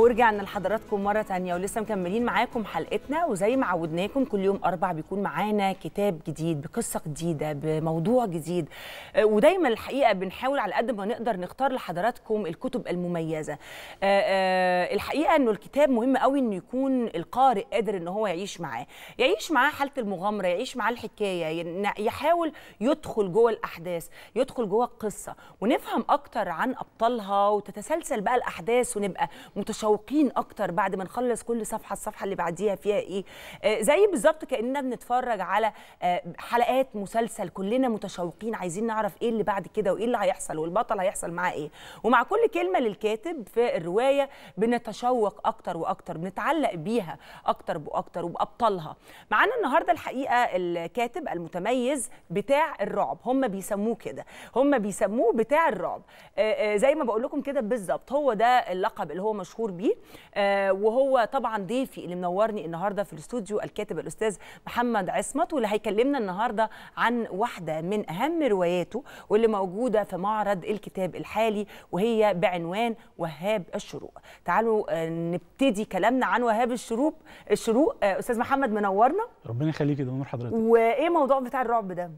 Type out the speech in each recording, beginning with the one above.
ورجعنا لحضراتكم مره ثانيه ولسه مكملين معاكم حلقتنا وزي ما عودناكم كل يوم اربع بيكون معانا كتاب جديد بقصه جديده بموضوع جديد آه، ودايما الحقيقه بنحاول على قد ما نقدر نختار لحضراتكم الكتب المميزه آه، آه، الحقيقه انه الكتاب مهم قوي انه يكون القارئ قادر ان هو يعيش معاه يعيش معاه حاله المغامره يعيش معاه الحكايه يحاول يدخل جوه الاحداث يدخل جوه القصه ونفهم اكتر عن ابطالها وتتسلسل بقى الاحداث ونبقى متشوقين متشوقين اكتر بعد ما نخلص كل صفحه الصفحه اللي بعديها فيها ايه آه، زي بالظبط كاننا بنتفرج على آه، حلقات مسلسل كلنا متشوقين عايزين نعرف ايه اللي بعد كده وايه اللي هيحصل والبطل هيحصل معاه ايه ومع كل كلمه للكاتب في الروايه بنتشوق اكتر واكتر بنتعلق بيها اكتر واكتر وبابطالها معانا النهارده الحقيقه الكاتب المتميز بتاع الرعب هم بيسموه كده هم بيسموه بتاع الرعب آه، زي ما بقول لكم كده بالظبط هو ده اللقب اللي هو مشهور مشهور بيه آه، وهو طبعا ضيفي اللي منورني النهارده في الاستوديو الكاتب الاستاذ محمد عصمت واللي هيكلمنا النهارده عن واحده من اهم رواياته واللي موجوده في معرض الكتاب الحالي وهي بعنوان وهاب الشروق تعالوا آه، نبتدي كلامنا عن وهاب الشروق الشروق آه، استاذ محمد منورنا ربنا يخليك يا نور حضرتك وايه موضوع بتاع الرعب ده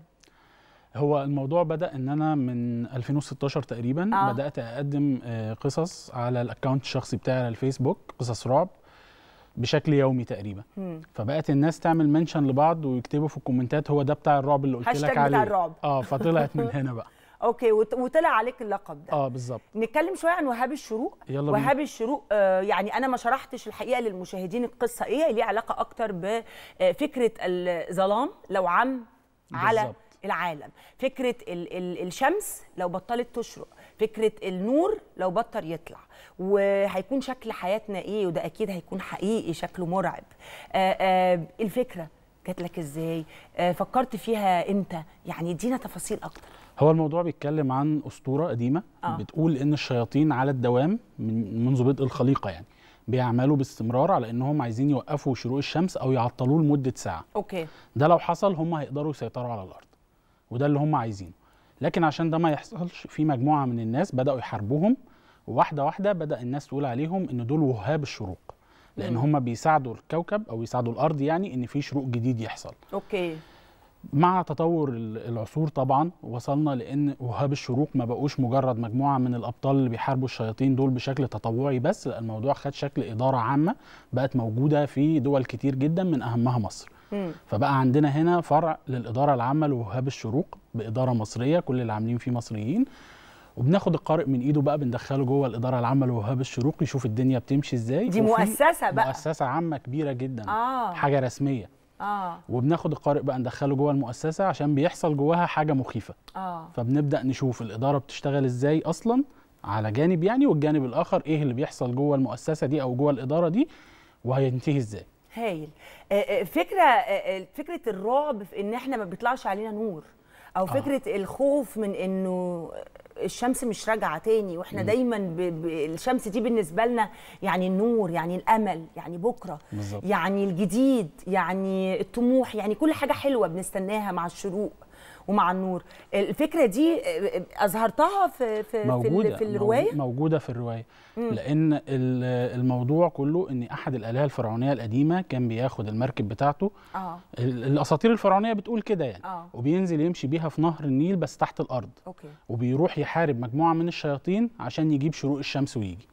هو الموضوع بدا ان انا من 2016 تقريبا آه. بدات اقدم آه، قصص على الاكونت الشخصي بتاعي على الفيسبوك قصص رعب بشكل يومي تقريبا مم. فبقت الناس تعمل منشن لبعض ويكتبوا في الكومنتات هو ده بتاع الرعب اللي قلت لك عليه بتاع الرعب اه فطلعت من هنا بقى اوكي وطلع عليك اللقب ده اه بالظبط نتكلم شويه عن وهاب الشروق يلا وهاب بينا. الشروق آه، يعني انا ما شرحتش الحقيقه للمشاهدين القصه ايه ليها علاقه اكتر بفكره الظلام لو عم على بالزبط. العالم فكره ال ال الشمس لو بطلت تشرق فكره النور لو بطل يطلع وهيكون شكل حياتنا ايه وده اكيد هيكون حقيقي شكله مرعب آآ آه، آآ آه، الفكره جات لك ازاي آه، فكرت فيها امتى يعني ادينا تفاصيل اكتر هو الموضوع بيتكلم عن اسطوره قديمه آه. بتقول ان الشياطين على الدوام من منذ بدء الخليقه يعني بيعملوا باستمرار على انهم عايزين يوقفوا شروق الشمس او يعطلوه لمده ساعه اوكي ده لو حصل هم هيقدروا يسيطروا على الارض وده اللي هم عايزينه لكن عشان ده ما يحصلش في مجموعه من الناس بداوا يحاربوهم وواحده واحده بدا الناس تقول عليهم ان دول وهاب الشروق لان هم بيساعدوا الكوكب او يساعدوا الارض يعني ان في شروق جديد يحصل اوكي مع تطور العصور طبعا وصلنا لان وهاب الشروق ما بقوش مجرد مجموعه من الابطال اللي بيحاربوا الشياطين دول بشكل تطوعي بس لا الموضوع خد شكل اداره عامه بقت موجوده في دول كتير جدا من اهمها مصر فبقى عندنا هنا فرع للاداره العامه لوهاب الشروق باداره مصريه كل اللي عاملين فيه مصريين وبناخد القارئ من ايده بقى بندخله جوه الاداره العامه لوهاب الشروق يشوف الدنيا بتمشي ازاي دي مؤسسه بقى مؤسسه عامه كبيره جدا آه. حاجه رسميه آه. وبناخد القارئ بقى ندخله جوه المؤسسه عشان بيحصل جواها حاجه مخيفه آه. فبنبدا نشوف الاداره بتشتغل ازاي اصلا على جانب يعني والجانب الاخر ايه اللي بيحصل جوه المؤسسه دي او جوه الاداره دي وهينتهي ازاي هايل آه، آه، فكره آه، فكره الرعب في ان احنا ما بيطلعش علينا نور او فكره آه. الخوف من انه الشمس مش راجعه تاني واحنا م. دايما ب... ب... الشمس دي بالنسبه لنا يعني النور يعني الامل يعني بكره بالزبط. يعني الجديد يعني الطموح يعني كل حاجه حلوه بنستناها مع الشروق ومع النور الفكره دي آه، آه، اظهرتها في في موجودة في الروايه موجوده في الروايه مم. لان الموضوع كله ان احد الالهه الفرعونيه القديمه كان بياخد المركب بتاعته آه. الاساطير الفرعونيه بتقول كده يعني آه. وبينزل يمشي بيها في نهر النيل بس تحت الارض أوكي. وبيروح يحارب مجموعه من الشياطين عشان يجيب شروق الشمس ويجي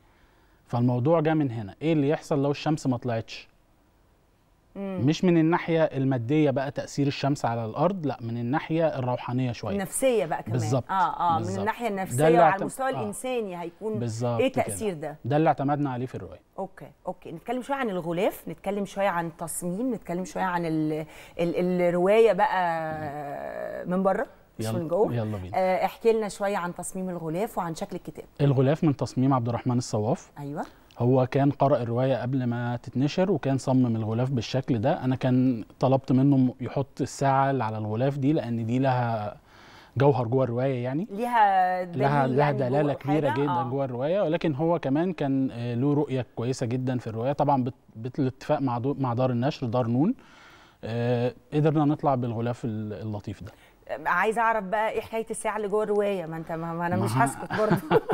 فالموضوع جه من هنا ايه اللي يحصل لو الشمس ما طلعتش مم. مش من الناحيه الماديه بقى تاثير الشمس على الارض لا من الناحيه الروحانيه شويه النفسيه بقى كمان بالظبط اه اه بالزبط. من الناحيه النفسيه وعلى اعتم... المستوى آه. الانساني هيكون ايه تاثير كده. ده ده اللي اعتمدنا عليه في الروايه اوكي اوكي نتكلم شويه عن الغلاف نتكلم شويه عن التصميم نتكلم شويه عن ال... ال... الروايه بقى مم. من بره مش يلا من جوه يلا بينا آه، احكي لنا شويه عن تصميم الغلاف وعن شكل الكتاب الغلاف من تصميم عبد الرحمن الصواف ايوه هو كان قرأ الرواية قبل ما تتنشر وكان صمم الغلاف بالشكل ده أنا كان طلبت منه يحط الساعة اللي على الغلاف دي لأن دي لها جوهر جوه الروايه يعني ليها لها يعني لها دلاله يعني كبيره جدا آه. جوه الروايه ولكن هو كمان كان آه، له رؤيه كويسه جدا في الروايه طبعا بالاتفاق مع دار النشر دار نون آه، قدرنا نطلع بالغلاف اللطيف ده عايز اعرف بقى ايه حكايه الساعه اللي جوه الروايه ما انت ما انا مش هسكت برضه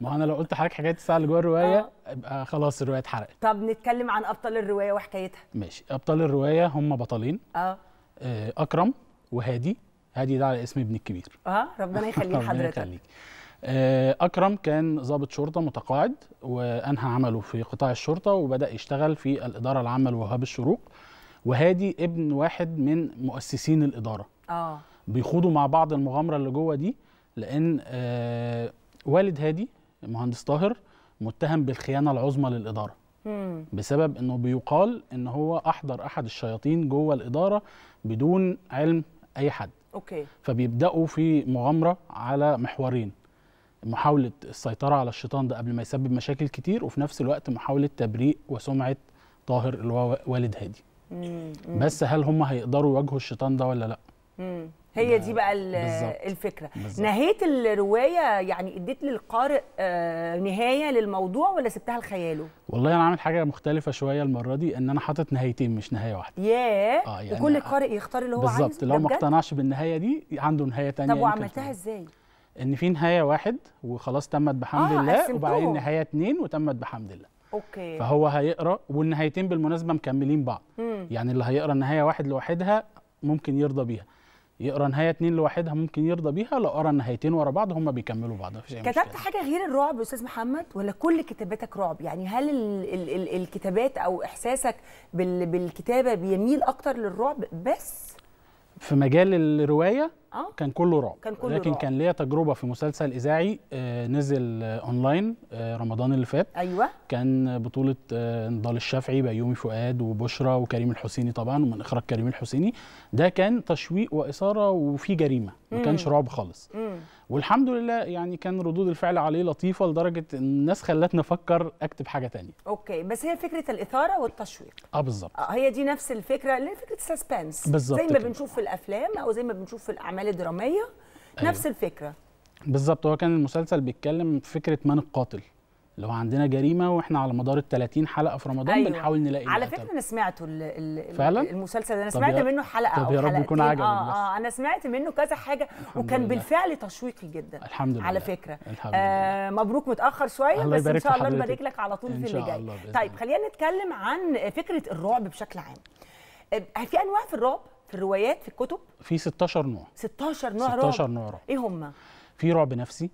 ما انا لو قلت حضرتك حكايه الساعه اللي جوه الروايه آه. يبقى خلاص الروايه اتحرقت طب نتكلم عن ابطال الروايه وحكايتها ماشي ابطال الروايه هم بطلين اه, آه، اكرم وهادي هادي ده على اسم ابن الكبير اه ربنا يخليه لحضرتك ربنا يخليك آه، اكرم كان ضابط شرطه متقاعد وانهى عمله في قطاع الشرطه وبدا يشتغل في الاداره العامه لوهاب الشروق وهادي ابن واحد من مؤسسين الاداره اه بيخوضوا مع بعض المغامره اللي جوه دي لان آه، والد هادي المهندس طاهر متهم بالخيانه العظمى للاداره مم. بسبب انه بيقال ان هو احضر احد الشياطين جوه الاداره بدون علم اي حد اوكي فبيبداوا في مغامره على محورين محاوله السيطره على الشيطان ده قبل ما يسبب مشاكل كتير وفي نفس الوقت محاوله تبريء وسمعه طاهر اللي هو والد هادي مم. بس هل هم هيقدروا يواجهوا الشيطان ده ولا لا مم. هي نعم. دي بقى بالزبط. الفكره بالزبط. نهيت الروايه يعني اديت للقارئ آه، نهايه للموضوع ولا سبتها لخياله والله انا عامل حاجه مختلفه شويه المره دي ان انا حاطط نهايتين مش نهايه واحده ياه yeah. آه يعني وكل قارئ يختار اللي هو عايزه بالظبط لو ما اقتنعش بالنهايه دي عنده نهايه ثانيه طب وعملتها ازاي ان في نهايه واحد وخلاص تمت بحمد آه الله وبعدين نهايه اثنين وتمت بحمد الله اوكي فهو هيقرا والنهايتين بالمناسبه مكملين بعض مم. يعني اللي هيقرا النهايه واحد لوحدها ممكن يرضى بيها يقرا نهايه اتنين لوحدها ممكن يرضى بيها لو قرا النهايتين ورا بعض هم بيكملوا بعض مفيش اي كتبت حاجه غير الرعب استاذ محمد ولا كل كتاباتك رعب يعني هل ال ال ال الكتابات او احساسك بال بالكتابه بيميل اكتر للرعب بس في مجال الروايه آه. كان كله رعب كان كله لكن رعب. كان ليا تجربه في مسلسل اذاعي آه، نزل اونلاين آه، رمضان اللي فات ايوه كان بطوله نضال الشافعي بيومي فؤاد وبشرى وكريم الحسيني طبعا ومن اخراج كريم الحسيني ده كان تشويق واثاره وفي جريمه ما كانش رعب خالص مم. والحمد لله يعني كان ردود الفعل عليه لطيفه لدرجه ان الناس خلتني افكر اكتب حاجه تانية اوكي بس هي فكره الاثاره والتشويق اه بالظبط هي دي نفس الفكره اللي هي فكره السسبنس بالظبط زي ما كده. بنشوف في الافلام او زي ما بنشوف في الاعمال الاعمال الدراميه أيوة. نفس الفكره بالظبط هو كان المسلسل بيتكلم فكره من القاتل اللي هو عندنا جريمه واحنا على مدار ال 30 حلقه في رمضان أيوة. بنحاول نلاقي على فكره انا سمعته فعلا المسلسل ده انا سمعت منه حلقه طب يا رب يكون عجبك آه, اه انا سمعت منه كذا حاجه وكان لله. بالفعل تشويقي جدا الحمد لله على فكره الحمد لله. آه مبروك متاخر شويه بس ان شاء الله نبارك لك على طول في اللي جاي طيب خلينا نتكلم عن فكره الرعب بشكل عام آه، في انواع في الرعب في الروايات في الكتب في 16 نوع 16 نوع 16 رعب 16 نوع رعب ايه هم في رعب نفسي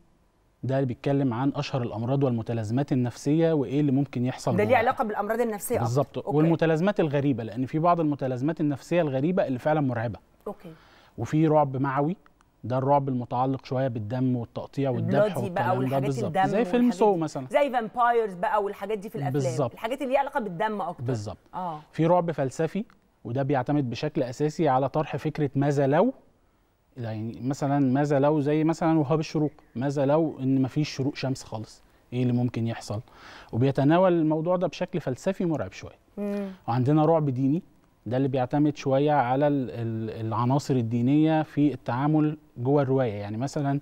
ده اللي بيتكلم عن اشهر الامراض والمتلازمات النفسيه وايه اللي ممكن يحصل ده ليه علاقه بالامراض النفسيه بالظبط والمتلازمات الغريبه لان في بعض المتلازمات النفسيه الغريبه اللي فعلا مرعبه اوكي وفي رعب معوي ده الرعب المتعلق شويه بالدم والتقطيع والذبح والكلام ده بالظبط زي فيلم سو مثلا زي فامبايرز بقى والحاجات دي في الافلام بالزبط. الحاجات اللي ليها علاقه بالدم اكتر بالظبط اه في رعب فلسفي وده بيعتمد بشكل اساسي على طرح فكره ماذا لو يعني مثلا ماذا لو زي مثلا وهاب الشروق ماذا لو ان مفيش شروق شمس خالص ايه اللي ممكن يحصل وبيتناول الموضوع ده بشكل فلسفي مرعب شويه وعندنا رعب ديني ده اللي بيعتمد شويه على العناصر الدينيه في التعامل جوه الروايه يعني مثلا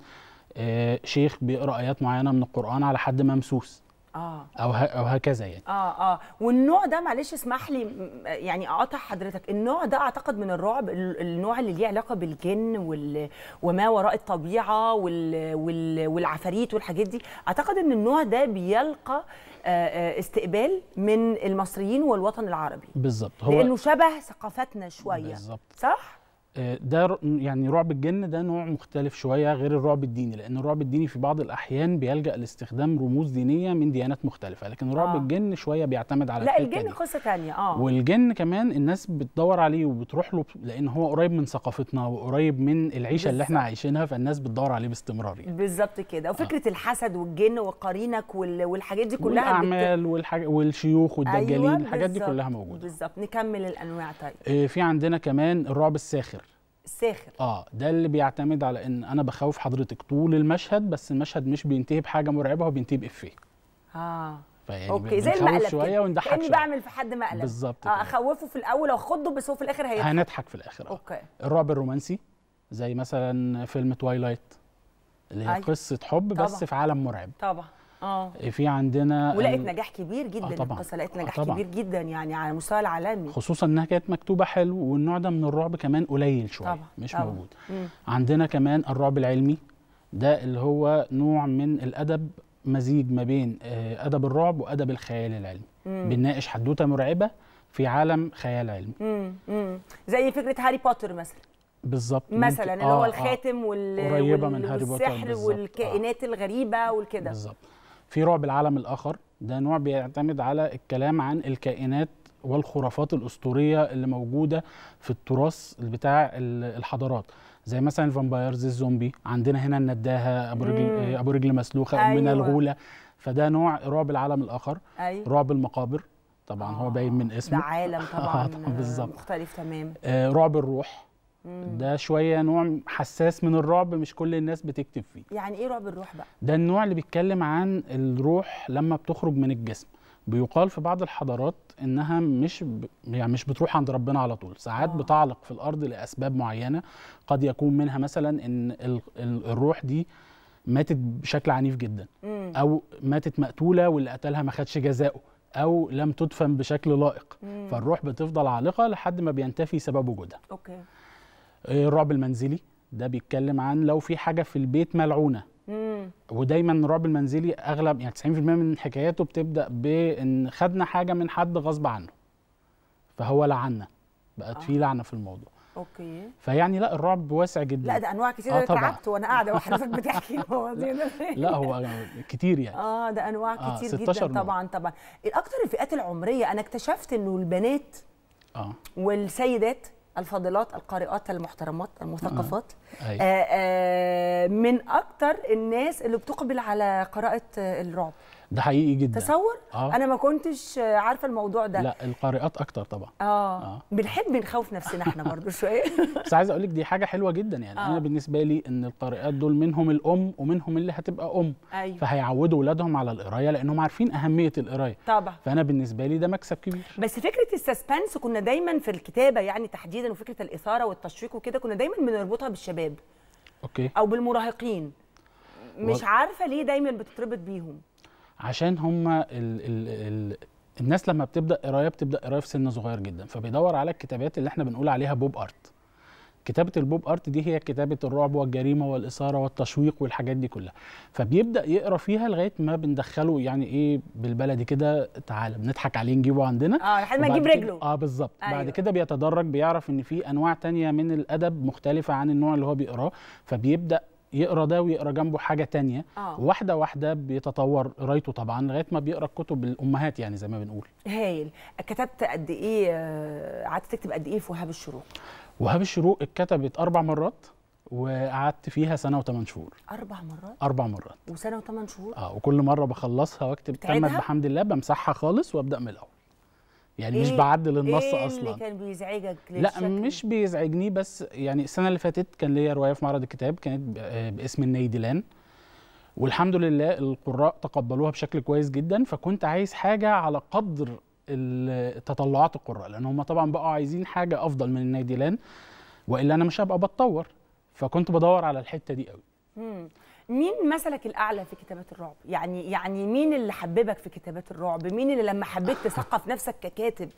آه، شيخ بيقرا ايات معينه من القران على حد ممسوس اه او او هكذا يعني اه اه والنوع ده معلش اسمح لي يعني اقطع حضرتك النوع ده اعتقد من الرعب النوع اللي ليه علاقه بالجن وال وما وراء الطبيعه وال وال والعفاريت والحاجات دي اعتقد ان النوع ده بيلقى آه، آه، استقبال من المصريين والوطن العربي بالظبط هو لانه شبه ثقافتنا شويه بالظبط صح آه، ده يعني رعب الجن ده نوع مختلف شويه غير الرعب الديني لان الرعب الديني في بعض الاحيان بيلجا لاستخدام رموز دينيه من ديانات مختلفه لكن رعب آه. الجن شويه بيعتمد على لا الجن قصه ثانيه اه والجن كمان الناس بتدور عليه وبتروح له لان هو قريب من ثقافتنا وقريب من العيشه بالزبط. اللي احنا عايشينها فالناس بتدور عليه باستمرار يعني بالظبط كده وفكره آه. الحسد والجن وقرينك والحاجات دي كلها والاعمال بت... والحاج... والشيوخ والدجالين أيوة الحاجات دي كلها موجوده بالظبط نكمل الانواع طيب آه في عندنا كمان الرعب الساخر ساخر اه ده اللي بيعتمد على ان انا بخوف حضرتك طول المشهد بس المشهد مش بينتهي بحاجه مرعبه هو بينتهي بافيه اه فيعني اوكي زي المقلب شويه ونضحك كاني بعمل في حد مقلب بالظبط اه اخوفه في الاول واخضه بس هو في الاخر هيضحك هنضحك في الاخر آه. اوكي الرعب الرومانسي زي مثلا فيلم توايلايت اللي هي أيوة. قصه حب طبعا. بس في عالم مرعب طبعا اه في عندنا ولقت نجاح كبير جدا آه طبعا القصه لقت آه، نجاح آه طبعا. كبير جدا يعني على المستوى العالمي خصوصا انها كانت مكتوبه حلو والنوع ده من الرعب كمان قليل شويه مش طبعا. موجود مم. عندنا كمان الرعب العلمي ده اللي هو نوع من الادب مزيج ما بين آه، ادب الرعب وادب الخيال العلمي بنناقش حدوته مرعبه في عالم خيال علمي زي فكره هاري بوتر مثلا بالظبط مثلا اللي هو آه، الخاتم آه وال... قريبة وال... من هاري بوتر والسحر والكائنات آه. الغريبه والكده بالظبط في رعب العالم الاخر ده نوع بيعتمد على الكلام عن الكائنات والخرافات الاسطوريه اللي موجوده في التراث بتاع الحضارات زي مثلا الفامبايرز الزومبي عندنا هنا النداهه ابو رجل ابو رجل مسلوخه أيوة. من الغوله فده نوع رعب العالم الاخر أيوة. رعب المقابر طبعا آه. هو باين آه. من اسمه ده عالم آه، طبعا, طبعًا بالظبط مختلف تمام آه رعب الروح مم. ده شويه نوع حساس من الرعب مش كل الناس بتكتب فيه يعني ايه رعب الروح بقى ده النوع اللي بيتكلم عن الروح لما بتخرج من الجسم بيقال في بعض الحضارات انها مش ب... يعني مش بتروح عند ربنا على طول ساعات آه. بتعلق في الارض لاسباب معينه قد يكون منها مثلا ان ال... ال... الروح دي ماتت بشكل عنيف جدا مم. او ماتت مقتوله واللي قتلها ما خدش جزاؤه او لم تدفن بشكل لائق مم. فالروح بتفضل عالقه لحد ما بينتفي سبب وجودها اوكي الرعب المنزلي ده بيتكلم عن لو في حاجه في البيت ملعونه مم. ودايما الرعب المنزلي اغلب يعني 90% من حكاياته بتبدا بان خدنا حاجه من حد غصب عنه فهو لعنا بقت آه. في لعنه في الموضوع اوكي فيعني لا الرعب واسع جدا لا ده انواع كتير آه تعبت وانا قاعده وحضرتك بتحكي المواضيع لا, لا هو كتير يعني اه ده انواع آه، كتير آه جدا مرة. طبعا طبعا الاكثر إيه، الفئات العمريه انا اكتشفت انه البنات اه والسيدات الفاضلات القارئات المحترمات المثقفات أيوة. من اكتر الناس اللي بتقبل على قراءه آه، الرعب ده حقيقي جدا تصور آه. انا ما كنتش عارفه الموضوع ده لا القارئات اكتر طبعا اه, آه. بنحب نخوف نفسنا احنا برضو شويه بس عايز اقول لك دي حاجه حلوه جدا يعني آه. انا بالنسبه لي ان القارئات دول منهم الام ومنهم اللي هتبقى ام أيوة. فهيعودوا اولادهم على القرايه لانهم عارفين اهميه القرايه طبعا فانا بالنسبه لي ده مكسب كبير بس فكره السسبنس كنا دايما في الكتابه يعني تحديدا وفكره الاثاره والتشويق وكده كنا دايما بنربطها بالشباب الشباب اوكي او بالمراهقين مش و... عارفه ليه دايما بتتربط بيهم عشان هم ال... ال... ال... الناس لما بتبدا قرايه بتبدا قرايه في سن صغير جدا فبيدور على الكتابات اللي احنا بنقول عليها بوب ارت كتابه البوب ارت دي هي كتابه الرعب والجريمه والاثاره والتشويق والحاجات دي كلها فبيبدا يقرا فيها لغايه ما بندخله يعني ايه بالبلدي كده تعالى بنضحك عليه نجيبه عندنا اه لحد ما نجيب رجله اه بالظبط أيوه. بعد كده بيتدرج بيعرف ان في انواع تانية من الادب مختلفه عن النوع اللي هو بيقراه فبيبدا يقرا ده ويقرا جنبه حاجه تانية أوه. واحده واحده بيتطور قرايته طبعا لغايه ما بيقرا الكتب الامهات يعني زي ما بنقول هايل كتبت قد ايه آه، قعدت تكتب قد ايه في وهاب الشروق وهاب الشروق اتكتبت اربع مرات وقعدت فيها سنه وثمان شهور اربع مرات اربع مرات وسنه وثمان شهور اه وكل مره بخلصها واكتب تمت بحمد الله بمسحها خالص وابدا من الاول يعني إيه؟ مش بعدل إيه النص إيه اصلا اللي كان بيزعجك لا مش بيزعجني بس يعني السنه اللي فاتت كان ليا روايه في معرض الكتاب كانت آه، باسم النيدلان والحمد لله القراء تقبلوها بشكل كويس جدا فكنت عايز حاجه على قدر تطلعات القراء لان هم طبعا بقوا عايزين حاجه افضل من الناديلان والا انا مش هبقى بتطور فكنت بدور على الحته دي قوي مين مثلك الاعلى في كتابات الرعب يعني يعني مين اللي حببك في كتابات الرعب مين اللي لما حبيت تثقف نفسك ككاتب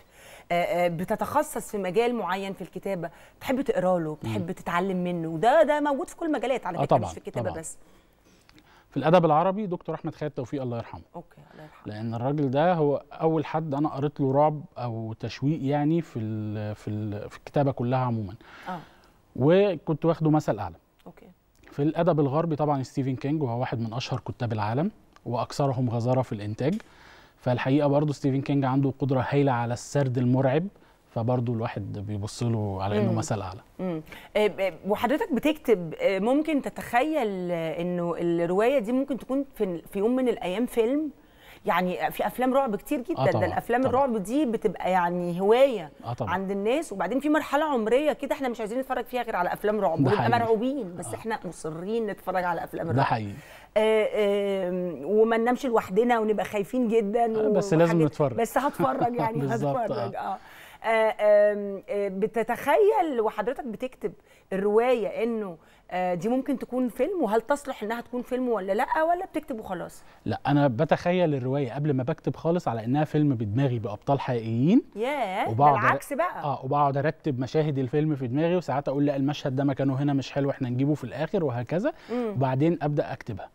آه، آه، بتتخصص في مجال معين في الكتابه بتحب تقرا له بتحب تتعلم منه وده ده موجود في كل مجالات على فكره آه، مش في الكتابه طبعًا. بس في الادب العربي دكتور احمد خالد توفيق الله يرحمه اوكي الله يرحمه لان الراجل ده هو اول حد انا قريت له رعب او تشويق يعني في الـ في الـ في الكتابه كلها عموما اه وكنت واخده مثل اعلى اوكي في الادب الغربي طبعا ستيفن كينج وهو واحد من اشهر كتاب العالم واكثرهم غزاره في الانتاج فالحقيقه برضه ستيفن كينج عنده قدره هائله على السرد المرعب فبرضه الواحد بيبص له على انه مثل اعلى امم وحضرتك بتكتب آه، ممكن تتخيل انه الروايه دي ممكن تكون في, في يوم من الايام فيلم يعني في افلام رعب كتير جدا آه ده الافلام طبعًا. الرعب دي بتبقى يعني هوايه آه عند الناس وبعدين في مرحله عمريه كده احنا مش عايزين نتفرج فيها غير على افلام رعب بنبقى مرعوبين بس آه. احنا مصرين نتفرج على افلام الرعب ده حقيقي آه آه وما ننامش لوحدنا ونبقى خايفين جدا آه بس لازم نتفرج بس هتفرج يعني هتفرج اه آه، آه، بتتخيل وحضرتك بتكتب الروايه انه آه، دي ممكن تكون فيلم وهل تصلح انها تكون فيلم ولا لا ولا بتكتب وخلاص لا انا بتخيل الروايه قبل ما بكتب خالص على انها فيلم بدماغي بابطال حقيقيين ياه وبقعد العكس بقى اه وبقعد ارتب مشاهد الفيلم في دماغي وساعات اقول لا المشهد ده مكانه هنا مش حلو احنا نجيبه في الاخر وهكذا وبعدين ابدا اكتبها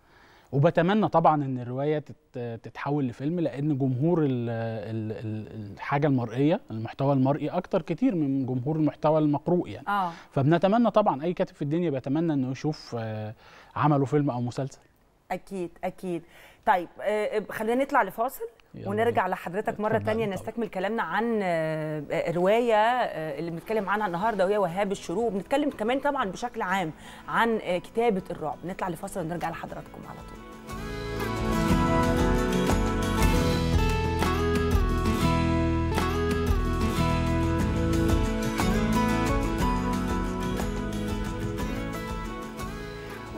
وبتمنى طبعا ان الروايه تتحول لفيلم لان جمهور الحاجه المرئيه المحتوى المرئي اكتر كتير من جمهور المحتوى المقروء يعني آه. فبنتمنى طبعا اي كاتب في الدنيا بيتمنى انه يشوف آه، عمله فيلم او مسلسل اكيد اكيد طيب آه، آه، خلينا نطلع لفاصل ونرجع لحضرتك مرة تانية نستكمل كلامنا عن رواية اللي بنتكلم عنها النهاردة وهي وهاب الشروق بنتكلم كمان طبعا بشكل عام عن كتابة الرعب نطلع لفاصل ونرجع لحضراتكم على طول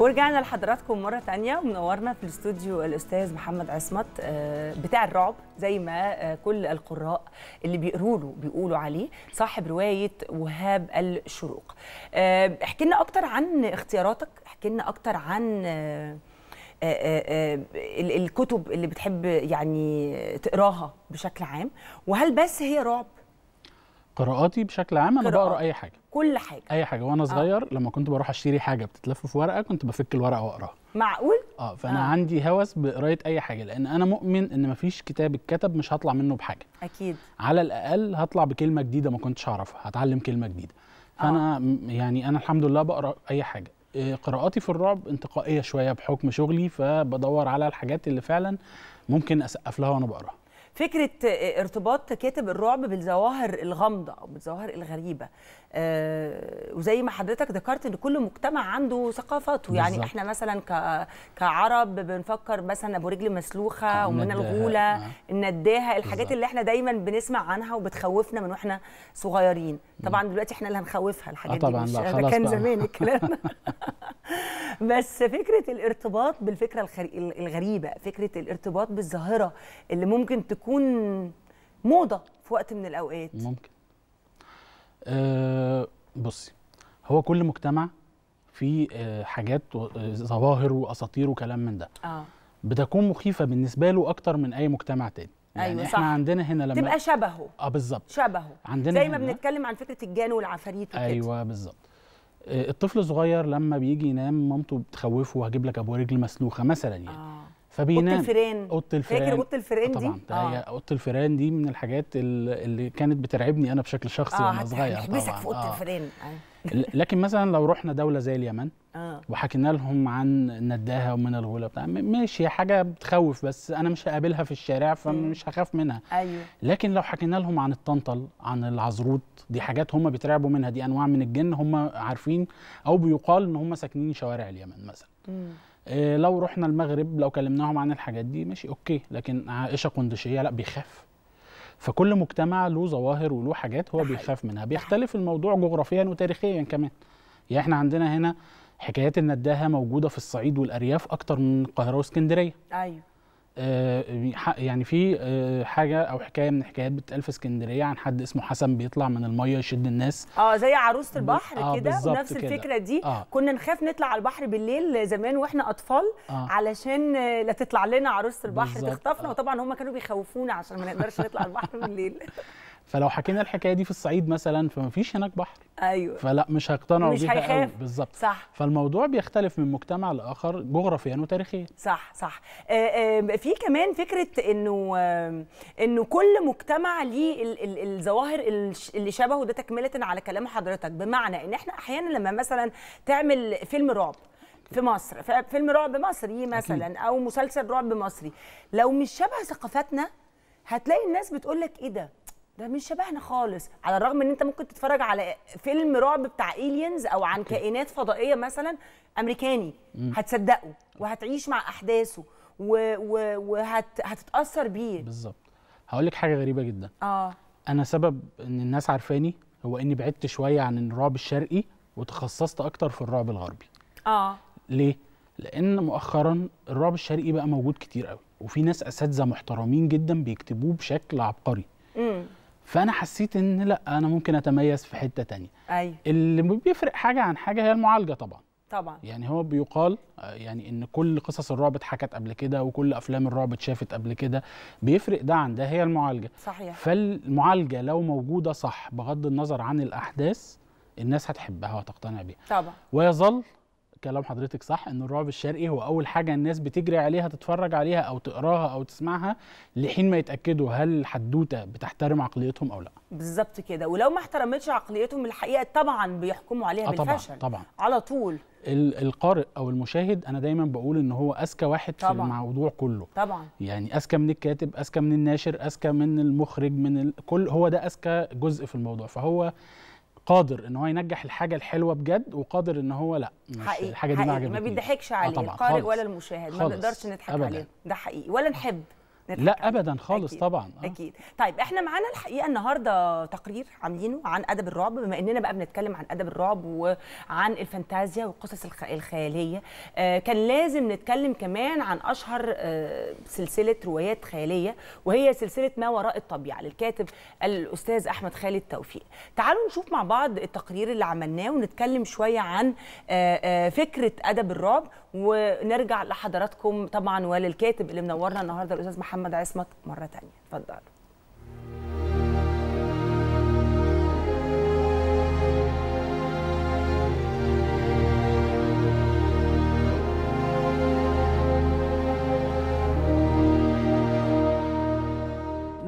ورجعنا لحضراتكم مره تانية ومنورنا في الاستوديو الاستاذ محمد عصمت آه، بتاع الرعب زي ما آه، كل القراء اللي بيقروا له بيقولوا عليه صاحب روايه وهاب الشروق آه، احكي لنا اكتر عن اختياراتك احكي لنا اكتر عن الكتب اللي بتحب يعني تقراها بشكل عام وهل بس هي رعب قراءاتي بشكل عام انا بقرا اي حاجه كل حاجه اي حاجه وانا آه. صغير آه. لما كنت بروح اشتري حاجه بتتلف في ورقه كنت بفك الورقه واقراها معقول اه فانا آه. عندي هوس بقرايه اي حاجه لان انا مؤمن ان مفيش كتاب اتكتب مش هطلع منه بحاجه اكيد على الاقل هطلع بكلمه جديده ما كنتش اعرفها هتعلم كلمه جديده فانا آه. يعني انا الحمد لله بقرا اي حاجه آه، قراءاتي في الرعب انتقائيه شويه بحكم شغلي فبدور على الحاجات اللي فعلا ممكن اسقف لها وانا بقراها فكره ارتباط كاتب الرعب بالظواهر الغامضه او بالظواهر الغريبه آه، وزي ما حضرتك ذكرت ان كل مجتمع عنده ثقافاته يعني احنا مثلا كعرب بنفكر مثلا ابو رجل مسلوخه ومن الغوله آه. النداهه الحاجات بالزبط. اللي احنا دايما بنسمع عنها وبتخوفنا من واحنا صغيرين طبعا دلوقتي احنا اللي هنخوفها الحاجات آه طبعا دي مش لا خلاص كان زمان الكلام بس فكره الارتباط بالفكره الغريبه فكره الارتباط بالظاهره اللي ممكن تكون موضه في وقت من الاوقات ممكن أه بصي هو كل مجتمع فيه آه، حاجات آه، ظواهر واساطير وكلام من ده آه. بتكون مخيفه بالنسبه له اكتر من اي مجتمع تاني يعني أيوة احنا صح. عندنا هنا لما تبقى شبهه اه بالظبط شبهه عندنا زي ما بنتكلم عن فكره الجان والعفاريت وكده ايوه بالظبط آه، الطفل الصغير لما بيجي ينام مامته بتخوفه وهجيب لك ابو رجل مسلوخه مثلا يعني آه. فبينام اوضه الفيران اوضه الفيران فاكر اوضه الفيران آه دي طبعا آه. هي اوضه الفيران دي من الحاجات اللي كانت بترعبني انا بشكل شخصي آه وانا صغير طبعا في اوضه آه. الفيران آه. لكن مثلا لو رحنا دوله زي اليمن آه. وحكينا لهم عن نداها ومن الغوله بتاع ماشي حاجه بتخوف بس انا مش هقابلها في الشارع فمش هخاف منها ايوه لكن لو حكينا لهم عن الطنطل عن العزروت دي حاجات هم بيترعبوا منها دي انواع من الجن هم عارفين او بيقال ان هم ساكنين شوارع اليمن مثلا مم. آه، لو رحنا المغرب لو كلمناهم عن الحاجات دي ماشي اوكي لكن عائشه قندشيه لا بيخاف فكل مجتمع له ظواهر وله حاجات هو بيخاف منها بيختلف الموضوع جغرافيا وتاريخيا كمان يعني احنا عندنا هنا حكايات النداهه موجوده في الصعيد والارياف اكتر من القاهره واسكندريه ايوه آه، يعني في آه، حاجه او حكايه من حكايات بتتقال في اسكندريه عن حد اسمه حسن بيطلع من الميه يشد الناس اه زي عروسه البحر آه كده ونفس الفكره دي آه. كنا نخاف نطلع على البحر بالليل زمان واحنا اطفال آه. علشان لا تطلع لنا عروسه البحر تخطفنا آه. وطبعا هم كانوا بيخوفونا عشان ما نقدرش نطلع البحر بالليل فلو حكينا الحكايه دي في الصعيد مثلا فما فيش هناك بحر ايوه فلا مش هيقتنعوا مش بيها بالظبط صح فالموضوع بيختلف من مجتمع لاخر جغرافيا وتاريخيا صح صح آه، آه، في كمان فكره انه آه، انه كل مجتمع ليه الظواهر اللي شبهه ده تكمله على كلام حضرتك بمعنى ان احنا احيانا لما مثلا تعمل فيلم رعب في مصر فيلم رعب مصري مثلا او مسلسل رعب مصري لو مش شبه ثقافتنا هتلاقي الناس بتقول لك ايه ده ده مش شبهنا خالص على الرغم ان انت ممكن تتفرج على فيلم رعب بتاع ايليينز او عن كائنات فضائيه مثلا امريكاني هتصدقه وهتعيش مع احداثه وهتتاثر وهت... بيه بالظبط هقول لك حاجه غريبه جدا اه انا سبب ان الناس عارفاني هو اني بعدت شويه عن الرعب الشرقي وتخصصت اكتر في الرعب الغربي اه ليه لان مؤخرا الرعب الشرقي بقى موجود كتير قوي وفي ناس اساتذه محترمين جدا بيكتبوه بشكل عبقري مم. فانا حسيت ان لا انا ممكن اتميز في حته تانية أيوة. اللي بيفرق حاجه عن حاجه هي المعالجه طبعا طبعا يعني هو بيقال آه، يعني ان كل قصص الرعب اتحكت قبل كده وكل افلام الرعب اتشافت قبل كده بيفرق ده عن ده هي المعالجه صحيح فالمعالجه لو موجوده صح بغض النظر عن الاحداث الناس هتحبها وتقتنع بيها طبعا ويظل كلام حضرتك صح ان الرعب الشرقي هو اول حاجه الناس بتجري عليها تتفرج عليها او تقراها او تسمعها لحين ما يتاكدوا هل الحدوته بتحترم عقليتهم او لا بالظبط كده ولو ما احترمتش عقليتهم الحقيقه طبعا بيحكموا عليها آه بالفشل طبعا طبعا على طول القارئ او المشاهد انا دايما بقول ان هو اذكى واحد طبعًا. في الموضوع كله طبعا يعني اذكى من الكاتب اذكى من الناشر اذكى من المخرج من ال... كل هو ده اذكى جزء في الموضوع فهو قادر ان هو ينجح الحاجه الحلوه بجد وقادر ان هو لا مش حقيقي الحاجه دي حقيقي ما بيضحكش آه عليه القارئ ولا المشاهد ما نقدرش نضحك عليه ده حقيقي ولا نحب لا ابدا خالص أكيد. طبعا آه. اكيد طيب احنا معانا الحقيقه النهارده تقرير عاملينه عن ادب الرعب بما اننا بقى بنتكلم عن ادب الرعب وعن الفانتازيا والقصص الخياليه آه كان لازم نتكلم كمان عن اشهر آه سلسله روايات خياليه وهي سلسله ما وراء الطبيعه للكاتب الاستاذ احمد خالد توفيق تعالوا نشوف مع بعض التقرير اللي عملناه ونتكلم شويه عن آه آه فكره ادب الرعب ونرجع لحضراتكم طبعا وللكاتب اللي منورنا النهارده الاستاذ محمد عصمت مره ثانيه اتفضل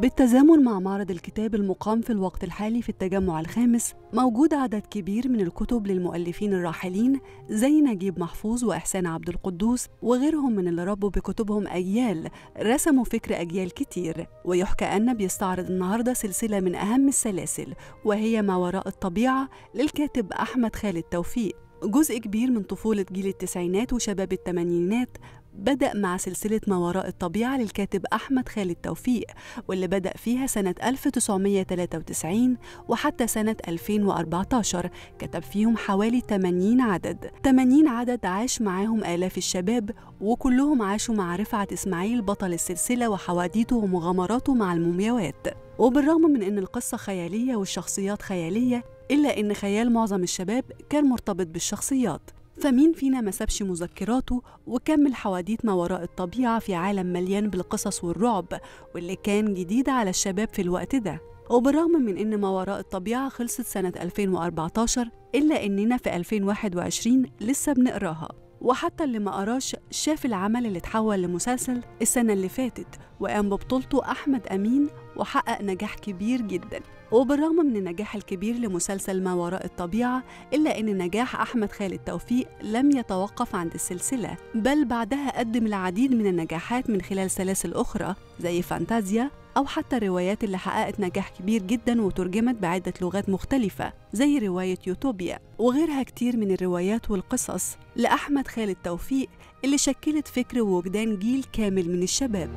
بالتزامن مع معرض الكتاب المقام في الوقت الحالي في التجمع الخامس موجود عدد كبير من الكتب للمؤلفين الراحلين زي نجيب محفوظ وإحسان عبد القدوس وغيرهم من اللي ربوا بكتبهم أجيال رسموا فكر أجيال كتير ويحكى أن بيستعرض النهاردة سلسلة من أهم السلاسل وهي ما وراء الطبيعة للكاتب أحمد خالد توفيق جزء كبير من طفولة جيل التسعينات وشباب التمانينات بدأ مع سلسلة ما وراء الطبيعة للكاتب أحمد خالد توفيق واللي بدأ فيها سنة 1993 وحتى سنة 2014 كتب فيهم حوالي 80 عدد 80 عدد عاش معاهم آلاف الشباب وكلهم عاشوا مع رفعة إسماعيل بطل السلسلة وحواديته ومغامراته مع المومياوات وبالرغم من أن القصة خيالية والشخصيات خيالية إلا أن خيال معظم الشباب كان مرتبط بالشخصيات فمين فينا ما سابش مذكراته وكمل حواديت ما وراء الطبيعة في عالم مليان بالقصص والرعب واللي كان جديد على الشباب في الوقت ده وبالرغم من إن ما وراء الطبيعة خلصت سنة 2014 إلا إننا في 2021 لسه بنقراها وحتى اللي ما قراش شاف العمل اللي اتحول لمسلسل السنة اللي فاتت وقام ببطولته أحمد أمين وحقق نجاح كبير جدا وبالرغم من النجاح الكبير لمسلسل ما وراء الطبيعة إلا أن نجاح أحمد خالد توفيق لم يتوقف عند السلسلة بل بعدها قدم العديد من النجاحات من خلال سلاسل أخرى زي فانتازيا أو حتى الروايات اللي حققت نجاح كبير جدا وترجمت بعدة لغات مختلفة زي رواية يوتوبيا وغيرها كتير من الروايات والقصص لأحمد خالد توفيق اللي شكلت فكر ووجدان جيل كامل من الشباب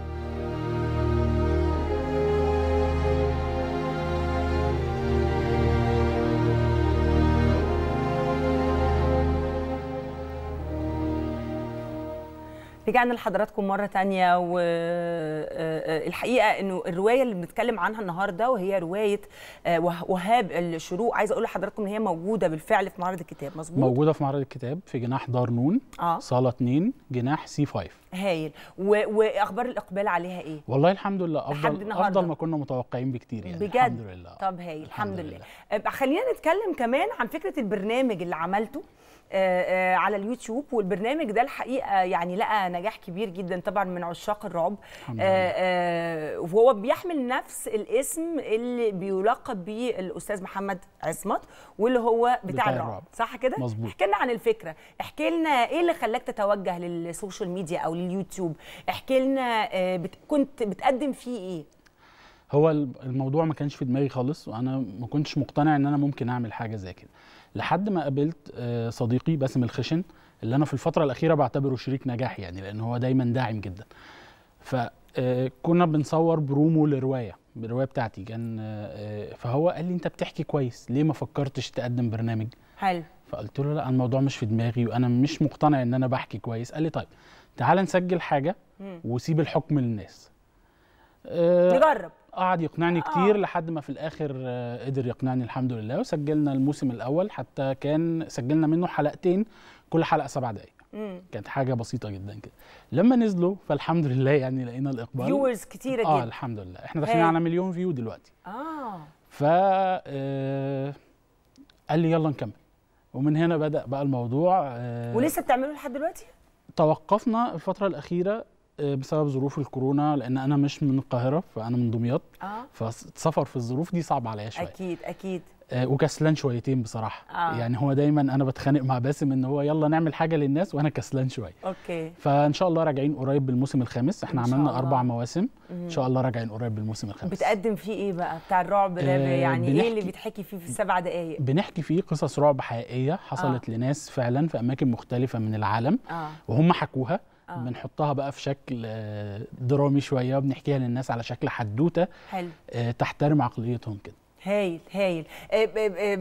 رجعنا لحضراتكم مره تانية والحقيقه آه، آه، آه، انه الروايه اللي بنتكلم عنها النهارده وهي روايه وهاب الشروق عايزه اقول لحضراتكم ان هي موجوده بالفعل في معرض الكتاب مظبوط موجوده في معرض الكتاب في جناح دار نون آه. صاله 2 جناح سي 5 هايل واخبار الاقبال عليها ايه والله الحمد لله افضل افضل ما كنا متوقعين بكتير يعني بجد الحمد لله طب هايل الحمد, الحمد لله, لله. خلينا نتكلم كمان عن فكره البرنامج اللي عملته آه، آه، على اليوتيوب والبرنامج ده الحقيقه يعني لقى نجاح كبير جدا طبعا من عشاق الرعب آه، وهو بيحمل نفس الاسم اللي بيلقب بيه الاستاذ محمد عصمت واللي هو بتاع, بتاع الرعب. الرعب صح كده احكي لنا عن الفكره احكي لنا ايه اللي خلاك تتوجه للسوشيال ميديا او لليوتيوب احكي لنا بت... كنت بتقدم فيه ايه هو الموضوع ما كانش في دماغي خالص وانا ما كنتش مقتنع ان انا ممكن اعمل حاجه زي كده لحد ما قابلت آه، صديقي باسم الخشن اللي انا في الفتره الاخيره بعتبره شريك نجاحي يعني لان هو دايما داعم جدا فكنا آه، بنصور برومو لروايه الروايه بتاعتي كان آه، فهو قال لي انت بتحكي كويس ليه ما فكرتش تقدم برنامج حلو فقلت له لا الموضوع مش في دماغي وانا مش مقتنع ان انا بحكي كويس قال لي طيب تعال نسجل حاجه وسيب الحكم للناس نجرب قعد يقنعني آه. كتير لحد ما في الاخر آه، قدر يقنعني الحمد لله وسجلنا الموسم الاول حتى كان سجلنا منه حلقتين كل حلقه سبع دقائق كانت حاجه بسيطه جدا كده لما نزلوا فالحمد لله يعني لقينا الاقبال فيورز كتيره آه، جدا اه الحمد لله احنا داخلين على مليون فيو دلوقتي اه ف قال لي يلا نكمل ومن هنا بدا بقى الموضوع آه ولسه بتعملوا لحد دلوقتي توقفنا الفتره الاخيره بسبب ظروف الكورونا لان انا مش من القاهره فانا من دمياط آه. فالسفر في الظروف دي صعب عليا شويه اكيد اكيد آه، وكسلان شويتين بصراحه آه. يعني هو دايما انا بتخانق مع باسم ان هو يلا نعمل حاجه للناس وانا كسلان شويه اوكي فان شاء الله راجعين قريب بالموسم الخامس احنا عملنا الله. اربع مواسم ان شاء الله راجعين قريب بالموسم الخامس بتقدم فيه ايه بقى بتاع الرعب ده آه يعني بنحكي... ايه اللي بيتحكي فيه في السبع دقائق بنحكي فيه قصص رعب حقيقيه حصلت آه. لناس فعلا في اماكن مختلفه من العالم آه. وهم حكوها آه. بنحطها بقى في شكل آه، درامي شويه وبنحكيها للناس على شكل حدوته حلو آه، تحترم عقليتهم كده هايل هايل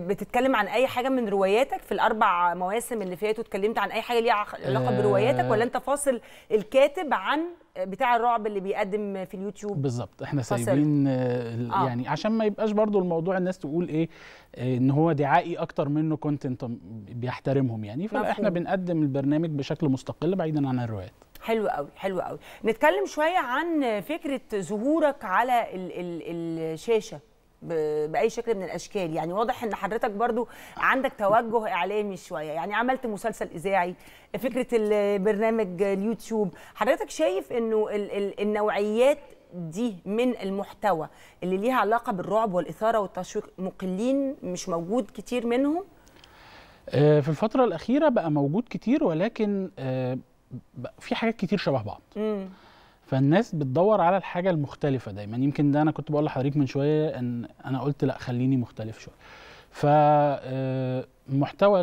بتتكلم عن اي حاجه من رواياتك في الاربع مواسم اللي فاتوا اتكلمت عن اي حاجه ليها علاقه برواياتك ولا انت فاصل الكاتب عن بتاع الرعب اللي بيقدم في اليوتيوب بالظبط احنا سايبين آه،, آه. يعني عشان ما يبقاش برضو الموضوع الناس تقول ايه آه، ان هو دعائي اكتر منه كونتنت بيحترمهم يعني فاحنا بنقدم البرنامج بشكل مستقل بعيدا عن الروايات حلو قوي حلو قوي نتكلم شويه عن فكره ظهورك على ال ال الشاشه باي شكل من الاشكال يعني واضح ان حضرتك برضو عندك توجه اعلامي شويه يعني عملت مسلسل اذاعي فكره البرنامج اليوتيوب حضرتك شايف انه النوعيات دي من المحتوى اللي ليها علاقه بالرعب والاثاره والتشويق مقلين مش موجود كتير منهم آه، في الفتره الاخيره بقى موجود كتير ولكن آه، في حاجات كتير شبه بعض مم. فالناس بتدور على الحاجه المختلفه دايما يمكن ده انا كنت بقول لحضرتك من شويه ان انا قلت لا خليني مختلف شويه ف آه، المحتوى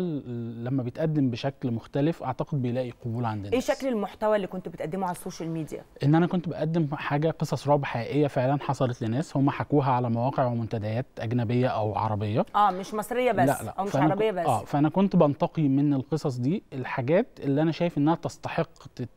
لما بيتقدم بشكل مختلف اعتقد بيلاقي قبول عند الناس. ايه شكل المحتوى اللي كنت بتقدمه على السوشيال ميديا؟ ان انا كنت بقدم حاجه قصص رعب حقيقيه فعلا حصلت لناس هم حكوها على مواقع ومنتديات اجنبيه او عربيه. اه مش مصريه بس لا لا. او مش عربيه بس. اه فانا كنت بنتقي من القصص دي الحاجات اللي انا شايف انها تستحق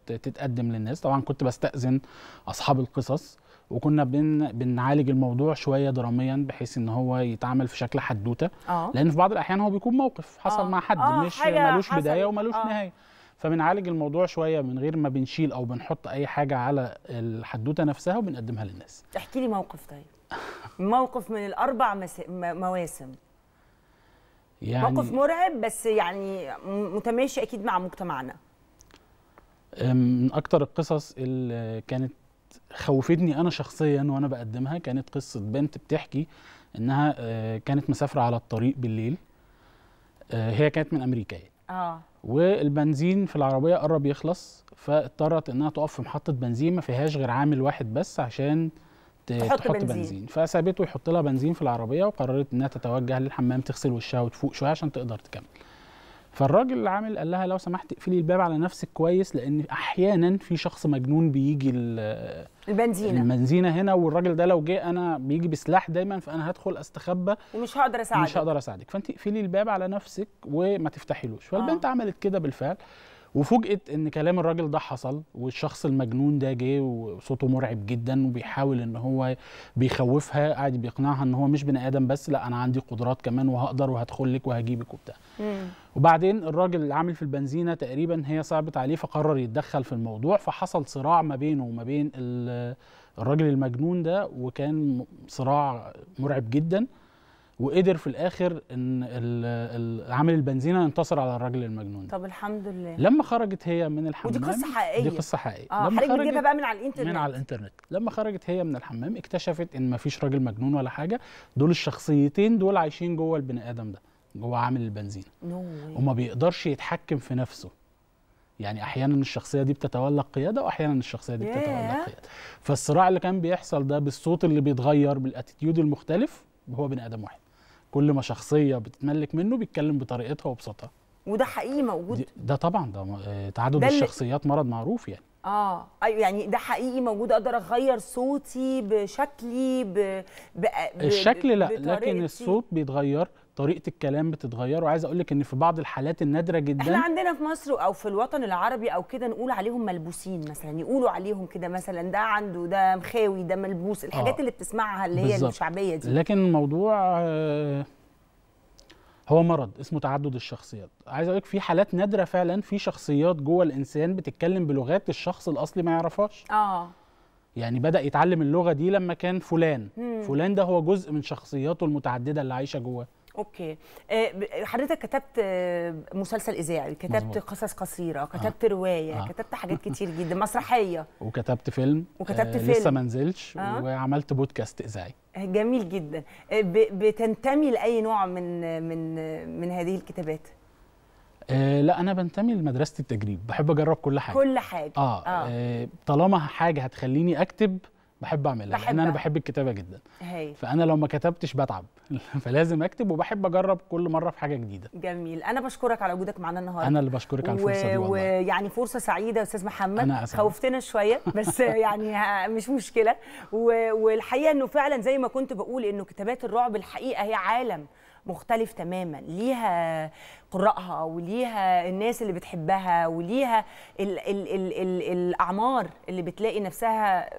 تتقدم للناس، طبعا كنت بستاذن اصحاب القصص وكنا بن بنعالج الموضوع شويه دراميا بحيث ان هو يتعمل في شكل حدوته آه. لان في بعض الاحيان هو بيكون موقف حصل أوه. مع حد أوه. مش ملوش بدايه وملوش أوه. نهايه فبنعالج الموضوع شويه من غير ما بنشيل او بنحط اي حاجه على الحدوته نفسها وبنقدمها للناس احكي لي موقف طيب موقف من الاربع مواسم يعني موقف مرعب بس يعني متماشي اكيد مع مجتمعنا من اكتر القصص اللي كانت خوفتني انا شخصيا وانا بقدمها كانت قصه بنت بتحكي انها آه، كانت مسافره على الطريق بالليل آه، هي كانت من امريكا يعني اه والبنزين في العربيه قرب يخلص فاضطرت انها تقف في محطه بنزين ما فيهاش غير عامل واحد بس عشان تحط, تحط بنزين, بنزين. فسابته يحط لها بنزين في العربيه وقررت انها تتوجه للحمام تغسل وشها وتفوق شويه عشان تقدر تكمل فالراجل اللي عامل قال لها لو سمحت اقفلي الباب على نفسك كويس لان احيانا في شخص مجنون بيجي البنزينه البنزينه هنا والراجل ده لو جه انا بيجي بسلاح دايما فانا هدخل استخبى ومش هقدر اساعدك مش هقدر اساعدك فانت اقفلي الباب على نفسك وما تفتحيلوش فالبنت آه. عملت كده بالفعل وفوجئت ان كلام الراجل ده حصل والشخص المجنون ده جه وصوته مرعب جدا وبيحاول ان هو بيخوفها قاعد بيقنعها ان هو مش بني ادم بس لا انا عندي قدرات كمان وهقدر وهدخل لك وهجيبك وبتاع وبعدين الراجل اللي عامل في البنزينه تقريبا هي صعبت عليه فقرر يتدخل في الموضوع فحصل صراع ما بينه وما بين الراجل المجنون ده وكان صراع مرعب جدا وقدر في الاخر ان عامل البنزينه ينتصر على الراجل المجنون طب الحمد لله لما خرجت هي من الحمام ودي قصه حقيقيه دي قصه حقيقيه اه لما خرجت بقى من على الانترنت من على الانترنت لما خرجت هي من الحمام اكتشفت ان مفيش راجل مجنون ولا حاجه دول الشخصيتين دول عايشين جوه البني ادم ده جوه عامل البنزينه no وما بيقدرش يتحكم في نفسه يعني احيانا الشخصيه دي بتتولى القياده واحيانا الشخصيه دي بتتولى القياده فالصراع اللي كان بيحصل ده بالصوت اللي بيتغير بالاتيتيود المختلف هو بني ادم واحد كل ما شخصيه بتتملك منه بيتكلم بطريقتها وبصوتها وده حقيقي موجود ده طبعا ده آه، تعدد ده الشخصيات مرض معروف يعني اه ايوه يعني ده حقيقي موجود اقدر اغير صوتي بشكلي ب... ب... آه، ب... الشكل لا لكن الصوت بيتغير طريقه الكلام بتتغير وعايز اقول لك ان في بعض الحالات النادره جدا احنا عندنا في مصر او في الوطن العربي او كده نقول عليهم ملبوسين مثلا يقولوا عليهم كده مثلا ده عنده ده مخاوي ده ملبوس الحاجات آه. اللي بتسمعها اللي بالزبط. هي الشعبيه دي لكن الموضوع آه، هو مرض اسمه تعدد الشخصيات عايز اقول لك في حالات نادره فعلا في شخصيات جوه الانسان بتتكلم بلغات الشخص الاصلي ما يعرفهاش اه يعني بدا يتعلم اللغه دي لما كان فلان مم. فلان ده هو جزء من شخصياته المتعدده اللي عايشه جواه اوكي آه، حضرتك كتبت آه، مسلسل اذاعي كتبت مزبوط. قصص قصيره كتبت آه. روايه آه. كتبت حاجات كتير جدا مسرحيه وكتبت فيلم وكتبت آه فيلم لسه ما نزلش آه. وعملت بودكاست اذاعي آه، جميل جدا بتنتمي لاي نوع من من من هذه الكتابات آه لا انا بنتمي لمدرسه التجريب بحب اجرب كل حاجه كل حاجه اه, آه. آه طالما حاجه هتخليني اكتب بحب اعملها لان يعني، انا بحب الكتابه جدا هي. فانا لو ما كتبتش بتعب فلازم اكتب وبحب اجرب كل مره في حاجه جديده جميل انا بشكرك على وجودك معانا النهارده انا اللي بشكرك و... على الفرصه دي والله ويعني فرصه سعيده استاذ محمد أنا خوفتنا شويه بس يعني مش مشكله و... والحقيقه انه فعلا زي ما كنت بقول انه كتابات الرعب الحقيقه هي عالم مختلف تماما ليها قراءها وليها الناس اللي بتحبها وليها ال ال ال ال الاعمار اللي بتلاقي نفسها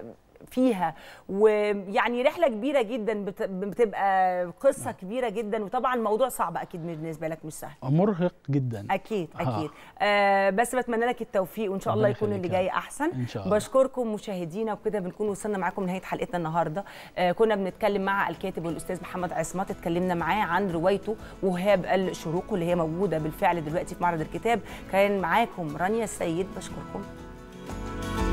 فيها ويعني رحله كبيره جدا بتبقى قصه كبيره جدا وطبعا موضوع صعب اكيد بالنسبه لك مش سهل مرهق جدا اكيد آه. اكيد آه بس بتمنى لك التوفيق وان شاء الله يكون اللي جاي احسن إن شاء الله. بشكركم مشاهدينا وكده بنكون وصلنا معاكم نهايه حلقتنا النهارده آه كنا بنتكلم مع الكاتب والاستاذ محمد عصمت اتكلمنا معاه عن روايته وهاب الشروق اللي هي موجوده بالفعل دلوقتي في معرض الكتاب كان معاكم رانيا السيد بشكركم